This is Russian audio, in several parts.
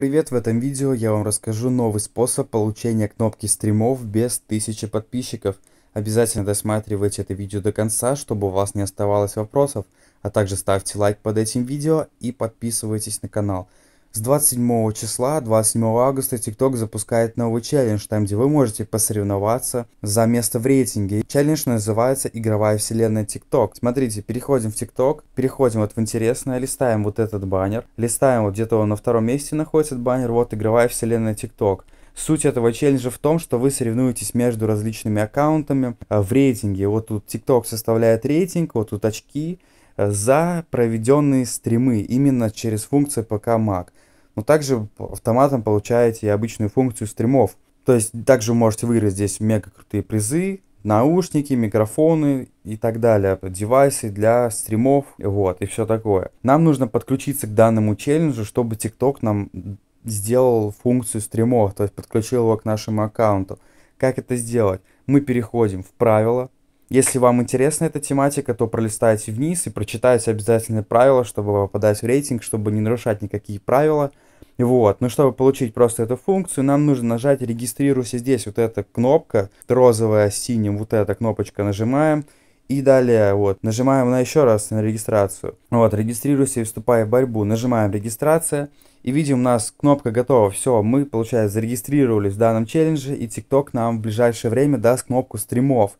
Привет, в этом видео я вам расскажу новый способ получения кнопки стримов без 1000 подписчиков. Обязательно досматривайте это видео до конца, чтобы у вас не оставалось вопросов, а также ставьте лайк под этим видео и подписывайтесь на канал. С 27 числа, 27 августа, TikTok запускает новый челлендж, там где вы можете посоревноваться за место в рейтинге. Челлендж называется «Игровая вселенная TikTok». Смотрите, переходим в TikTok, переходим вот в интересное, листаем вот этот баннер, листаем вот где-то он на втором месте находится баннер, вот «Игровая вселенная TikTok». Суть этого челленджа в том, что вы соревнуетесь между различными аккаунтами э, в рейтинге. Вот тут TikTok составляет рейтинг, вот тут очки, за проведенные стримы именно через функцию ПК Mac. Но также автоматом получаете и обычную функцию стримов. То есть также можете выиграть здесь мега крутые призы, наушники, микрофоны и так далее, девайсы для стримов, вот, и все такое. Нам нужно подключиться к данному челленджу, чтобы TikTok нам сделал функцию стримов, то есть подключил его к нашему аккаунту. Как это сделать? Мы переходим в правила, если вам интересна эта тематика, то пролистайте вниз и прочитайте обязательные правила, чтобы попадать в рейтинг, чтобы не нарушать никакие правила. Вот, но чтобы получить просто эту функцию, нам нужно нажать «Регистрируйся» здесь, вот эта кнопка, розовая с синим, вот эта кнопочка нажимаем, и далее, вот, нажимаем на еще раз на регистрацию. Вот, регистрируйся и вступай в борьбу. Нажимаем регистрация. И видим, у нас кнопка готова. Все, мы, получается, зарегистрировались в данном челлендже. И TikTok нам в ближайшее время даст кнопку стримов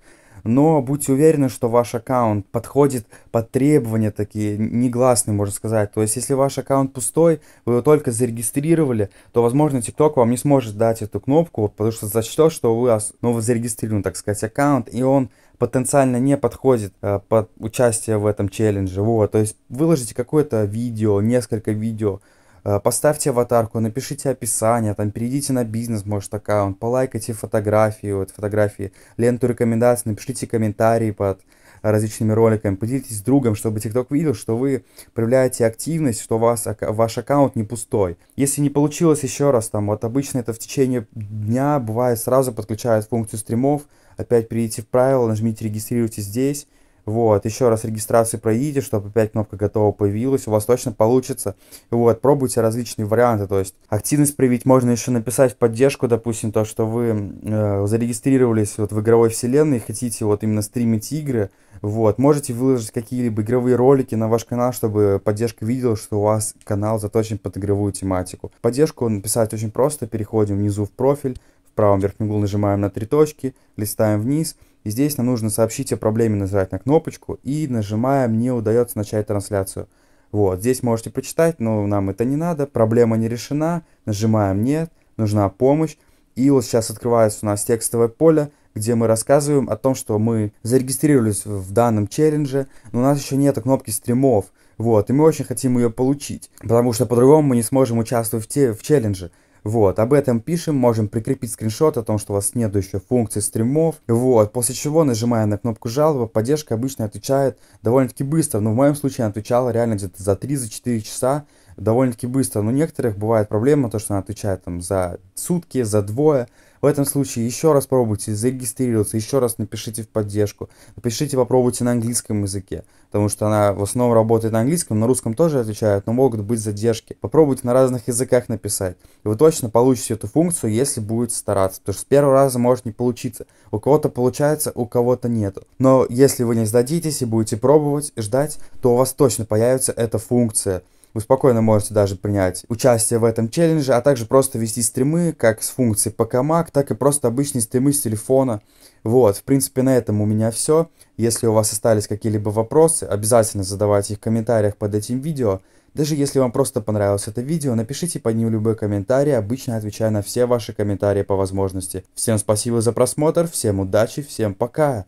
но будьте уверены, что ваш аккаунт подходит под требования такие негласные, можно сказать. То есть, если ваш аккаунт пустой, вы его только зарегистрировали, то, возможно, TikTok вам не сможет дать эту кнопку, потому что зачтет, что вы вас новый ну, зарегистрирован, так сказать, аккаунт, и он потенциально не подходит э, под участие в этом челлендже. Вот, то есть выложите какое-то видео, несколько видео, Э, поставьте аватарку, напишите описание, там, перейдите на бизнес, может, аккаунт, полайкайте фотографии, вот, фотографии, ленту рекомендаций, напишите комментарии под различными роликами, поделитесь с другом, чтобы TikTok видел, что вы проявляете активность, что у вас, ваш аккаунт не пустой. Если не получилось, еще раз, там, вот обычно это в течение дня, бывает, сразу подключают функцию стримов, опять перейдите в правила, нажмите регистрируйтесь здесь», вот, еще раз регистрацию пройдите, чтобы опять кнопка готова появилась, у вас точно получится. Вот, пробуйте различные варианты, то есть активность проявить можно еще написать в поддержку, допустим, то, что вы э, зарегистрировались вот в игровой вселенной, и хотите вот именно стримить игры, вот, можете выложить какие-либо игровые ролики на ваш канал, чтобы поддержка видела, что у вас канал заточен под игровую тематику. Поддержку написать очень просто, переходим внизу в профиль, в правом верхнем углу нажимаем на три точки, листаем вниз – и здесь нам нужно сообщить о проблеме, нажать на кнопочку, и нажимая, мне удается начать трансляцию». Вот, здесь можете прочитать, но нам это не надо, проблема не решена, нажимаем «Нет», нужна помощь, и вот сейчас открывается у нас текстовое поле, где мы рассказываем о том, что мы зарегистрировались в данном челлендже, но у нас еще нет кнопки стримов, вот, и мы очень хотим ее получить, потому что по-другому мы не сможем участвовать в, те, в челлендже. Вот, об этом пишем, можем прикрепить скриншот о том, что у вас нет еще функции стримов. Вот, после чего нажимая на кнопку жалоба, поддержка обычно отвечает довольно-таки быстро, но ну, в моем случае она отвечала реально где-то за 3-4 часа, довольно-таки быстро. Но у некоторых бывает проблема, то, что она отвечает там за сутки, за двое. В этом случае еще раз пробуйте зарегистрироваться, еще раз напишите в поддержку, напишите, попробуйте на английском языке, потому что она в основном работает на английском, на русском тоже отвечают, но могут быть задержки. Попробуйте на разных языках написать, и вы точно получите эту функцию, если будете стараться, потому что с первого раза может не получиться. У кого-то получается, у кого-то нету. Но если вы не сдадитесь и будете пробовать, ждать, то у вас точно появится эта функция вы спокойно можете даже принять участие в этом челлендже, а также просто вести стримы как с функцией ПКМАК, так и просто обычные стримы с телефона. Вот, в принципе, на этом у меня все. Если у вас остались какие-либо вопросы, обязательно задавайте их в комментариях под этим видео. Даже если вам просто понравилось это видео, напишите под ним любой комментарий, обычно отвечаю на все ваши комментарии по возможности. Всем спасибо за просмотр, всем удачи, всем пока!